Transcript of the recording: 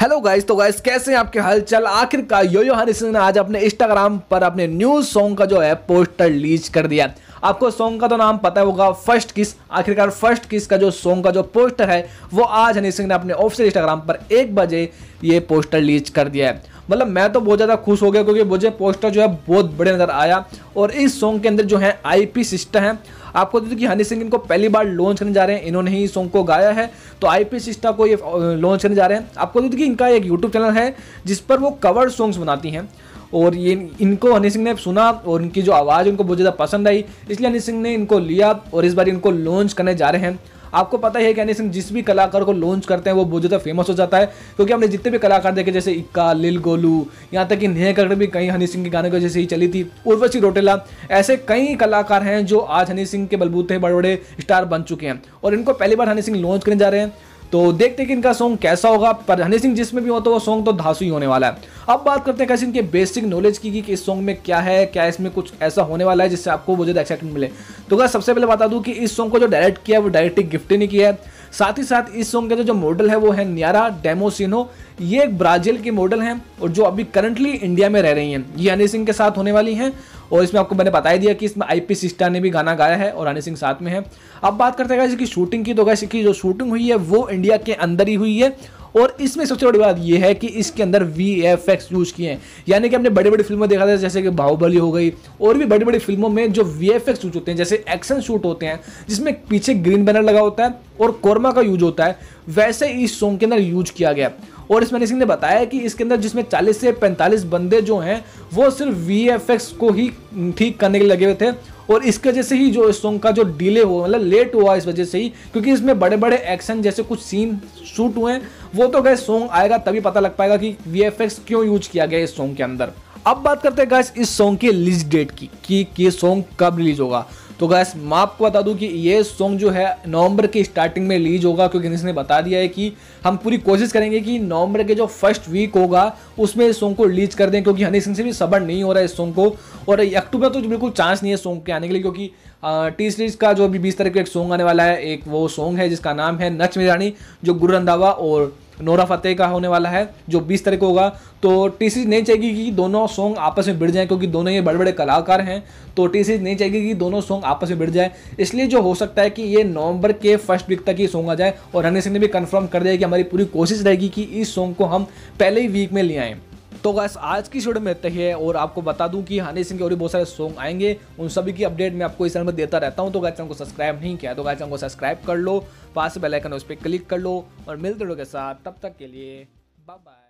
hello guys तो guys कैसे हैं आपके हालचाल आखिरकार योयो सिंह ने आज अपने इंस्टाग्राम पर अपने न्यू सॉन्ग का जो है पोस्टर लीज कर दिया आपको सॉन्ग का तो नाम पता होगा फर्स्ट किस आखिरकार फर्स्ट किस का जो सॉन्ग का जो पोस्टर है वो आज हनी सिंह ने अपने ऑफिशियल इंस्टाग्राम पर एक बजे ये पोस्टर लीज कर दिया है मतलब मैं तो बहुत ज़्यादा खुश हो गया क्योंकि मुझे पोस्टर जो है बहुत बड़े नज़र आया और इस सॉन्ग के अंदर जो है आई पी सिस्टर है आपको देखिए कि हनी सिंह इनको पहली बार लॉन्च करने जा रहे हैं इन्होंने ही सॉन्ग को गाया है तो आई पी सिस्टा को ये लॉन्च करने जा रहे हैं आपको देखिए कि इनका एक यूट्यूब चैनल है जिस पर वो कवर सॉन्ग्स बनाती हैं और ये इनको हनी सिंह ने सुना और इनकी जो आवाज़ उनको बहुत ज़्यादा पसंद आई इसलिए हनी सिंह ने इनको लिया और इस बार इनको लॉन्च करने जा रहे हैं आपको पता ही है ज्ञानी सिंह जिस भी कलाकार को लॉन्च करते हैं वो बहुत ज़्यादा फेमस हो जाता है क्योंकि हमने जितने भी कलाकार देखे जैसे इक्का लिल गोलू यहाँ तक कि नेह कक्कड़ भी कई हनी सिंह के गाने की वजह से ही चली थी उर्वशी रोटेला ऐसे कई कलाकार हैं जो आज हनी सिंह के बलबूते बड़े बड़े स्टार बन चुके हैं और इनको पहली बार हनी सिंह लॉन्च करने जा रहे हैं तो देखते हैं कि इनका सॉन्ग कैसा होगा पर हनी सिंह जिसमें भी हो तो वो सॉन्ग तो धासु ही होने वाला है अब बात करते हैं कैसे इनके बेसिक नॉलेज की कि इस सॉन्ग में क्या है क्या इसमें कुछ ऐसा होने वाला है जिससे आपको वो ज़्यादा एक्साइटमेंट मिले तो क्या सबसे पहले बता दूँ कि इस सॉन्ग को जो डायरेक्ट किया है वो डायरेक्टली गिफ्ट ने किया है साथ ही साथ इस सॉन्ग का जो मॉडल है वो है न्यारा डेमोसिनो ये एक ब्राज़ील के मॉडल हैं और जो अभी करंटली इंडिया में रह रही हैं ये हनी सिंह के साथ होने वाली हैं और इसमें आपको मैंने बताया दिया कि इसमें आई पी सिस्टा ने भी गाना गाया है और हनी सिंह साथ में है अब बात करते हैं इसकी शूटिंग की तो गैस की जो शूटिंग हुई है वो इंडिया के अंदर ही हुई है और इसमें सबसे बड़ी बात यह है कि इसके अंदर वी एफ एक्स यूज़ किए हैं यानी कि हमने बड़ी बड़ी फिल्में देखा था जैसे कि बाहुबली हो गई और भी बड़ी बड़ी फिल्मों में जो वी एफ एक्स यूज होते हैं जैसे एक्शन शूट होते हैं जिसमें पीछे ग्रीन बैनर लगा होता है और कोरमा का यूज होता है वैसे इस सॉन्ग के अंदर यूज किया गया और इसमें सिंह ने बताया कि इसके अंदर जिसमें 40 से 45 बंदे जो हैं वो सिर्फ वी को ही ठीक करने के लगे हुए थे और इसके वजह से ही जो इस सॉन्ग का जो डिले हुआ मतलब लेट हुआ इस वजह से ही क्योंकि इसमें बड़े बड़े एक्शन जैसे कुछ सीन शूट हुए हैं वो तो गए सॉन्ग आएगा तभी पता लग पाएगा कि वी क्यों यूज किया गया इस सॉन्ग के अंदर अब बात करते हैं गाइस इस सॉन्ग की रिलीज डेट की कि ये सॉन्ग कब रिलीज होगा तो गैस मैं आपको बता दूं कि ये सॉन्ग जो है नवंबर के स्टार्टिंग में रिलीज होगा क्योंकि इसने बता दिया है कि हम पूरी कोशिश करेंगे कि नवंबर के जो फर्स्ट वीक होगा उसमें इस सॉन्ग को रिलीज कर दें क्योंकि हनी सिंह से भी सबर नहीं हो रहा है इस सॉन्ग को और अक्टूबर तो बिल्कुल चांस नहीं है सॉन्ग के आने के लिए क्योंकि टी सीरीज का जो अभी बीस तारीख को एक सॉन्ग आने वाला है एक वो सॉन्ग है जिसका नाम है नच मिरानी जो गुरु रंधावा और नोरा फतेह का होने वाला है जो बीस तारीख को होगा तो टी सी नहीं चाहिए कि दोनों सॉन्ग आपस में बिड़ जाएं क्योंकि दोनों ये बड़े बड़े कलाकार हैं तो टी सी नहीं चाहिए कि दोनों सॉन्ग आपस में बिड़ जाए इसलिए जो हो सकता है कि ये नवंबर के फर्स्ट वीक तक ये सॉन्ग आ जाए और हनी सिंह ने भी कन्फर्म कर दिया कि हमारी पूरी कोशिश रहेगी कि इस सॉन्ग को हम पहले ही वीक में ले आएँ तो गैस आज की शोड में तही ही है और आपको बता दूं कि हनी सिंह के और भी बहुत सारे सॉन्ग आएंगे उन सभी की अपडेट मैं आपको इस समय देता रहता हूं तो गैस चैनल को सब्सक्राइब नहीं किया तो गैस चैनल को सब्सक्राइब कर लो पास बेलाइकन उस पर क्लिक कर लो और मिलते रहो के साथ तब तक के लिए बाय